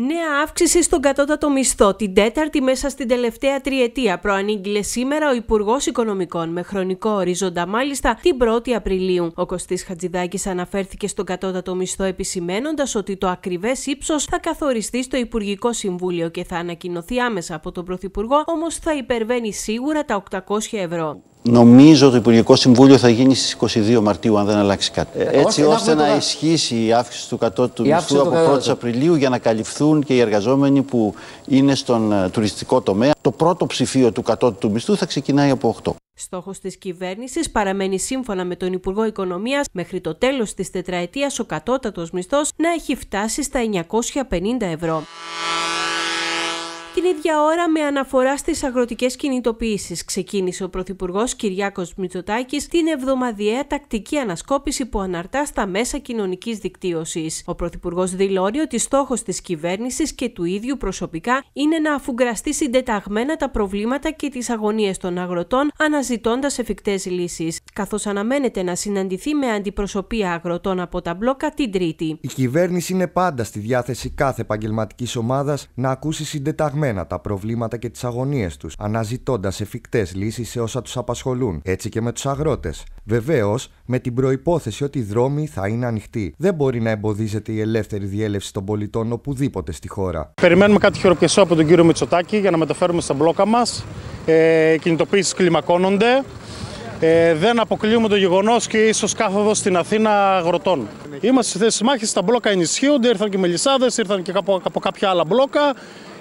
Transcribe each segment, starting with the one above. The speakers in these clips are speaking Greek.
Νέα αύξηση στον κατώτατο μισθό, την τέταρτη μέσα στην τελευταία τριετία, προανήγγειλε σήμερα ο Υπουργός Οικονομικών με χρονικό ορίζοντα μάλιστα την 1η Απριλίου. Ο Κωστής Χατζηδάκης αναφέρθηκε στον κατώτατο μισθό, επισημένοντας ότι το ακριβές ύψος θα καθοριστεί στο Υπουργικό Συμβούλιο και θα ανακοινωθεί άμεσα από τον Πρωθυπουργό, όμως θα υπερβαίνει σίγουρα τα 800 ευρώ. Νομίζω το Υπουργικό Συμβούλιο θα γίνει στις 22 Μαρτίου, αν δεν αλλάξει κάτι. Ε, έτσι ώστε να, το... ισχύσει η αύξηση του κατώτου μισθού από 1η Απριλίου για να καλυφθούν και οι εργαζόμενοι που είναι στον ε, τουριστικό τομέα. Το πρώτο ψηφίο του κατώτου μισθού θα ξεκινάει από 8. Στόχος της κυβέρνησης παραμένει σύμφωνα με τον Υπουργό Οικονομίας μέχρι το τέλος της τετραετίας ο κατώτατος μισθός να έχει φτάσει στα 950 ευρώ την ίδια ώρα με αναφορά στις αγροτικές κινητοποιήσεις, ξεκίνησε ο Πρωθυπουργός Κυριάκος Μητσοτάκης την εβδομαδιαία τακτική ανασκόπηση που αναρτά στα μέσα κοινωνικής δικτύωσης. Ο Πρωθυπουργός δηλώνει ότι στόχος της κυβέρνησης και του ίδιου προσωπικά είναι να αφουγκραστεί συντεταγμένα τα προβλήματα και τις αγωνίες των αγροτών, αναζητώντας εφικτές λύσεις. Καθώς αναμένεται να συναντηθεί με αντιπροσωπεία αγροτών από τα μπλόκα την Τρίτη. Η κυβέρνηση είναι πάντα στη διάθεση κάθε επαγγελματικής ομάδας να ακούσει συντεταγμένα τα προβλήματα και τις αγωνίες τους, αναζητώντας εφικτές λύσεις σε όσα τους απασχολούν. Έτσι και με τους αγρότες. Βεβαίως, με την προπόθεση ότι οι δρόμοι θα είναι ανοιχτοί. Δεν μπορεί να εμποδίζεται η ελεύθερη διέλευση των πολιτών οπουδήποτε στη χώρα. Περιμένουμε κάτι χειροπιασό από τον κύριο Μητσοτάκη για να μεταφέρουμε στα μπλόκα μας. Ε, κινητοποίησεις κλιμακώνονται. Ε, δεν αποκλείουμε το γεγονός και ίσως κάθοδο στην Αθήνα αγροτών. Είμαστε στη θέση μάχης, τα μπλόκα ενισχύονται, ήρθαν και μελισσάδες, ήρθαν και από, από κάποια άλλα μπλόκα.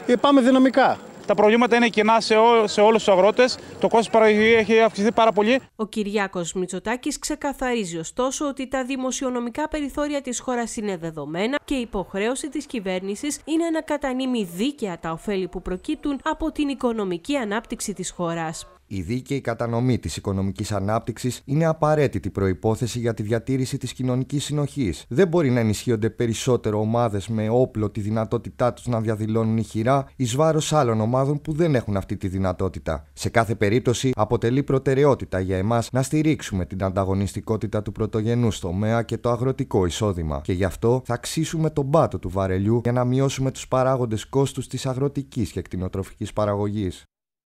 Ε, πάμε δυναμικά. Τα προβλήματα είναι κοινά σε, ό, σε όλους τους αγρότες. Το κόστος παραγωγή έχει αυξηθεί πάρα πολύ. Ο Κυριάκος Μητσοτάκης ξεκαθαρίζει ωστόσο ότι τα δημοσιονομικά περιθώρια της χώρας είναι δεδομένα και η υποχρέωση της κυβέρνησης είναι να κατανείμει δίκαια τα ωφέλη που προκύπτουν από την οικονομική ανάπτυξη της χώρας. Η δίκαιη κατανομή της οικονομικής ανάπτυξης είναι απαραίτητη προπόθεση για τη διατήρηση της κοινωνικής συνοχής. Δεν μπορεί να ενισχύονται περισσότερο ομάδες με όπλο τη δυνατότητά τους να διαδηλώνουν ηχηρά εις βάρος άλλων ομάδων που δεν έχουν αυτή τη δυνατότητα. Σε κάθε περίπτωση, αποτελεί προτεραιότητα για εμάς να στηρίξουμε την ανταγωνιστικότητα του πρωτογενούς τομέα και το αγροτικό εισόδημα. Και γι' αυτό θα ξύσουμε τον πάτο του βαρελιού για να μειώσουμε τους παράγοντες κόστους της αγροτικής και κτηνοτροφικής παραγωγής.